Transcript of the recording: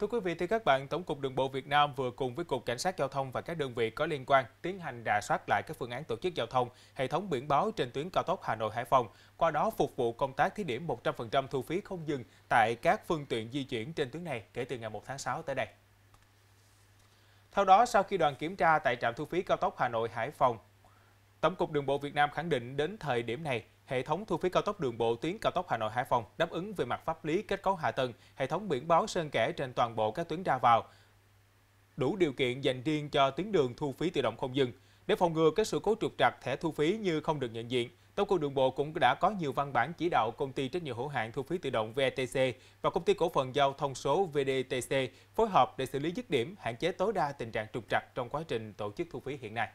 Thưa quý vị, thì các bạn, Tổng cục Đường bộ Việt Nam vừa cùng với Cục Cảnh sát Giao thông và các đơn vị có liên quan tiến hành rà soát lại các phương án tổ chức giao thông, hệ thống biển báo trên tuyến cao tốc Hà Nội-Hải Phòng, qua đó phục vụ công tác thí điểm 100% thu phí không dừng tại các phương tiện di chuyển trên tuyến này kể từ ngày 1 tháng 6 tới đây. Theo đó, sau khi đoàn kiểm tra tại trạm thu phí cao tốc Hà Nội-Hải Phòng, Tổng cục Đường bộ Việt Nam khẳng định đến thời điểm này, hệ thống thu phí cao tốc đường bộ tuyến cao tốc Hà Nội Hải Phòng đáp ứng về mặt pháp lý, kết cấu hạ tầng, hệ thống biển báo sơn kẻ trên toàn bộ các tuyến ra vào, đủ điều kiện dành riêng cho tuyến đường thu phí tự động không dừng. Để phòng ngừa các sự cố trục trặc thẻ thu phí như không được nhận diện, Tổng cục Đường bộ cũng đã có nhiều văn bản chỉ đạo công ty trách nhiệm hữu hạn thu phí tự động VETC và công ty cổ phần giao thông số VDTC phối hợp để xử lý dứt điểm, hạn chế tối đa tình trạng trục trặc trong quá trình tổ chức thu phí hiện nay.